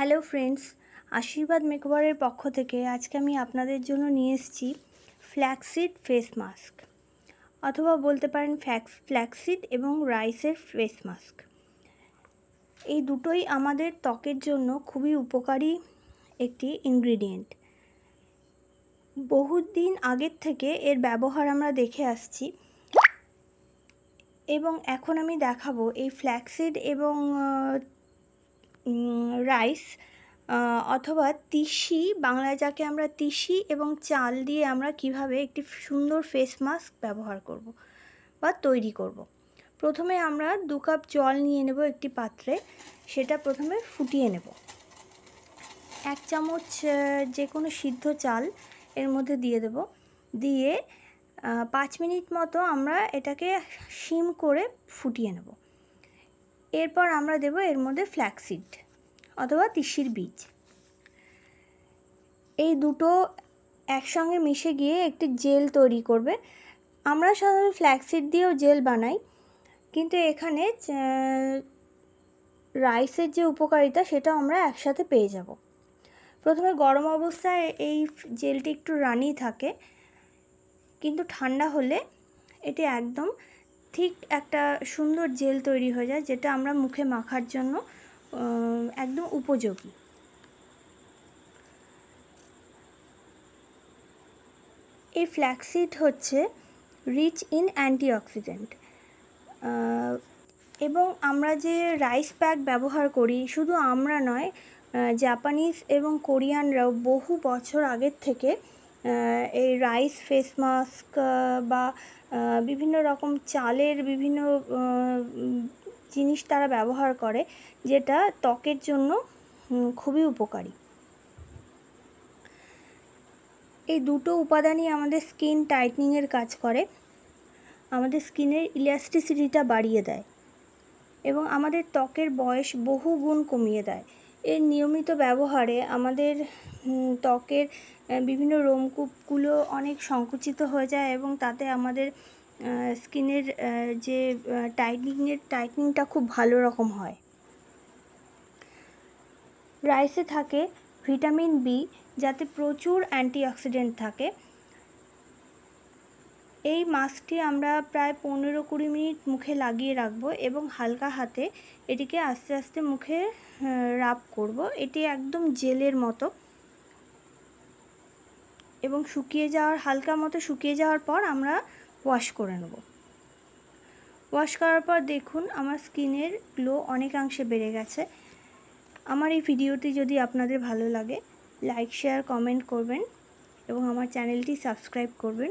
Hello friends আশীর্বাদ মেকওয়ারের পক্ষ থেকে আজকে আমি আপনাদের জন্য নিয়ে এসেছি ফ্ল্যাক্সিড ফেস মাস্ক অথবা বলতে পারেন ফ্যাক্স ফ্ল্যাক্সিড এবং রাইসের ফেস মাস্ক এই দুটোই আমাদের ত্বকের জন্য খুবই উপকারী একটি ইনগ্রিডিয়েন্ট বহুদিন আগের থেকে এর ব্যবহার আমরা দেখে আসছি এবং এখন আমি দেখাবো এই ফ্ল্যাক্সিড এবং রাইস অথবা তিসি বাংলায় যাকে আমরা তিসি এবং চাল দিয়ে আমরা কিভাবে একটি সুন্দর ফেস মাস্ক ব্যবহার করব বা তৈরি করব। প্রথমে আমরা দু কাপ জল নিয়ে নেব একটি পাত্রে সেটা প্রথমে ফুটিয়ে নেব এক চামচ যে কোনো সিদ্ধ চাল এর মধ্যে দিয়ে দেব দিয়ে পাঁচ মিনিট মতো আমরা এটাকে সিম করে ফুটিয়ে নেব এরপর আমরা দেব এর মধ্যে ফ্ল্যাক্সিড অথবা তিসির বীজ এই দুটো একসঙ্গে মিশে গিয়ে একটি জেল তৈরি করবে আমরা সাধারণত ফ্ল্যাক্সিড দিয়েও জেল বানাই কিন্তু এখানে রাইসের যে উপকারিতা সেটা আমরা একসাথে পেয়ে যাব প্রথমে গরম অবস্থায় এই জেলটি একটু রানি থাকে কিন্তু ঠান্ডা হলে এটি একদম ঠিক একটা সুন্দর জেল তৈরি হয়ে যায় যেটা আমরা মুখে মাখার জন্য একদম উপযোগী এই ফ্ল্যাক্সিড হচ্ছে রিচ ইন অ্যান্টিঅক্সিডেন্ট এবং আমরা যে রাইস প্যাক ব্যবহার করি শুধু আমরা নয় জাপানিজ এবং কোরিয়ানরাও বহু বছর আগের থেকে এই রাইস ফেস মাস্ক বা বিভিন্ন রকম চালের বিভিন্ন জিনিস তারা ব্যবহার করে যেটা ত্বকের জন্য খুবই উপকারী এই দুটো উপাদানই আমাদের স্কিন টাইটনিংয়ের কাজ করে আমাদের স্কিনের ইলাস্টিসিটিটা বাড়িয়ে দেয় এবং আমাদের ত্বকের বয়স বহু গুণ কমিয়ে দেয় এর নিয়মিত ব্যবহারে আমাদের ত্বকের বিভিন্ন রোমকূপগুলো অনেক সংকুচিত হয়ে যায় এবং তাতে আমাদের স্কিনের যে টাইটনিংয়ের টাইটনিংটা খুব ভালো রকম হয় রাইসে থাকে ভিটামিন বি যাতে প্রচুর অ্যান্টিঅক্সিডেন্ট থাকে এই মাস্কটি আমরা প্রায় পনেরো কুড়ি মিনিট মুখে লাগিয়ে রাখব এবং হালকা হাতে এটিকে আস্তে আস্তে মুখে রাব করব এটি একদম জেলের মতো এবং শুকিয়ে যাওয়ার হালকা মতো শুকিয়ে যাওয়ার পর আমরা ওয়াশ করে নেব ওয়াশ করার পর দেখুন আমার স্কিনের গ্লো অনেকাংশে বেড়ে গেছে আমার এই ভিডিওটি যদি আপনাদের ভালো লাগে লাইক শেয়ার কমেন্ট করবেন এবং আমার চ্যানেলটি সাবস্ক্রাইব করবেন